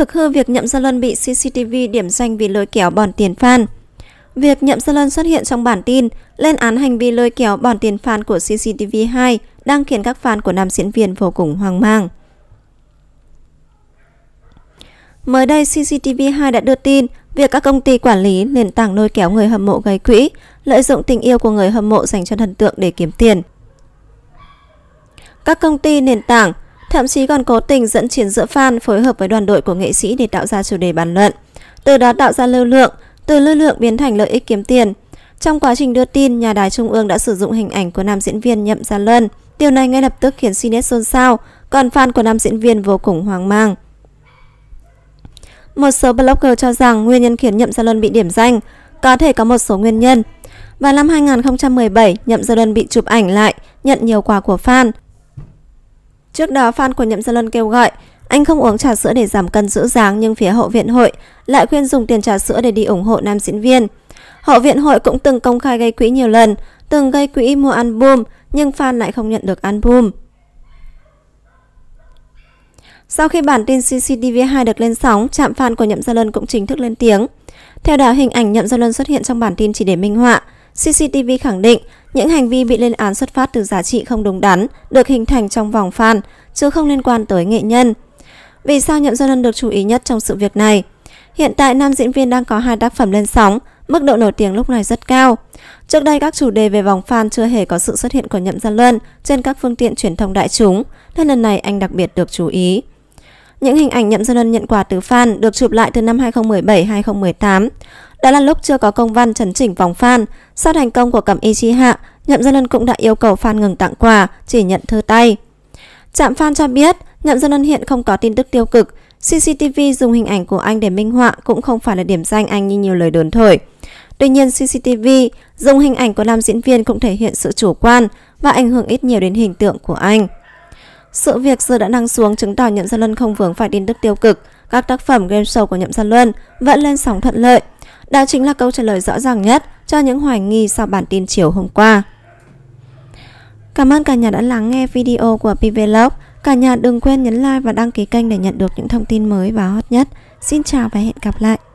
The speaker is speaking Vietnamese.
thực hư việc Nhậm Gia Luân bị CCTV điểm danh vì lôi kéo bòn tiền fan. Việc Nhậm Gia Luân xuất hiện trong bản tin lên án hành vi lôi kéo bòn tiền fan của CCTV2 đang khiến các fan của nam diễn viên vô cùng hoang mang. Mới đây, CCTV2 đã đưa tin việc các công ty quản lý nền tảng lôi kéo người hâm mộ gây quỹ, lợi dụng tình yêu của người hâm mộ dành cho thần tượng để kiếm tiền. Các công ty nền tảng thậm chí còn cố tình dẫn chiến giữa fan phối hợp với đoàn đội của nghệ sĩ để tạo ra chủ đề bàn luận. Từ đó tạo ra lưu lượng, từ lưu lượng biến thành lợi ích kiếm tiền. Trong quá trình đưa tin, nhà đài trung ương đã sử dụng hình ảnh của nam diễn viên Nhậm Gia Luân. Điều này ngay lập tức khiến Cines xôn xao, còn fan của nam diễn viên vô cùng hoang mang. Một số blogger cho rằng nguyên nhân khiến Nhậm Gia Luân bị điểm danh có thể có một số nguyên nhân. Vào năm 2017, Nhậm Gia Luân bị chụp ảnh lại, nhận nhiều quà của fan. Trước đó fan của Nhậm Gia Luân kêu gọi anh không uống trà sữa để giảm cân giữ dáng nhưng phía hậu viện hội lại khuyên dùng tiền trà sữa để đi ủng hộ nam diễn viên. Hậu viện hội cũng từng công khai gây quỹ nhiều lần, từng gây quỹ mua album nhưng fan lại không nhận được album. Sau khi bản tin CCTV2 được lên sóng, trạm fan của Nhậm Gia Luân cũng chính thức lên tiếng. Theo đó, hình ảnh Nhậm Gia Luân xuất hiện trong bản tin chỉ để minh họa. CCTV khẳng định những hành vi bị lên án xuất phát từ giá trị không đúng đắn được hình thành trong vòng fan chứ không liên quan tới nghệ nhân. Vì sao Nhậm Sơn Ân được chú ý nhất trong sự việc này? Hiện tại nam diễn viên đang có hai tác phẩm lên sóng, mức độ nổi tiếng lúc này rất cao. Trước đây các chủ đề về vòng fan chưa hề có sự xuất hiện của Nhậm Gia Luân trên các phương tiện truyền thông đại chúng, nên lần này anh đặc biệt được chú ý. Những hình ảnh Nhậm Gia Luân nhận quà từ fan được chụp lại từ năm 2017-2018. Đó là lúc chưa có công văn chấn chỉnh vòng fan. Sau thành công của cẩm y chi hạ, Nhậm Dân Ân cũng đã yêu cầu fan ngừng tặng quà, chỉ nhận thư tay. Trạm fan cho biết, Nhậm Dân Ân hiện không có tin tức tiêu cực. CCTV dùng hình ảnh của anh để minh họa cũng không phải là điểm danh anh như nhiều lời đồn thổi. Tuy nhiên CCTV dùng hình ảnh của nam diễn viên cũng thể hiện sự chủ quan và ảnh hưởng ít nhiều đến hình tượng của anh. Sự việc giờ đã năng xuống chứng tỏ Nhậm Gia Luân không vướng phải tin tức tiêu cực. Các tác phẩm game show của Nhậm Gia Luân vẫn lên sóng thuận lợi. Đó chính là câu trả lời rõ ràng nhất cho những hoài nghi sau bản tin chiều hôm qua. Cảm ơn cả nhà đã lắng nghe video của PVlog. Cả nhà đừng quên nhấn like và đăng ký kênh để nhận được những thông tin mới và hot nhất. Xin chào và hẹn gặp lại.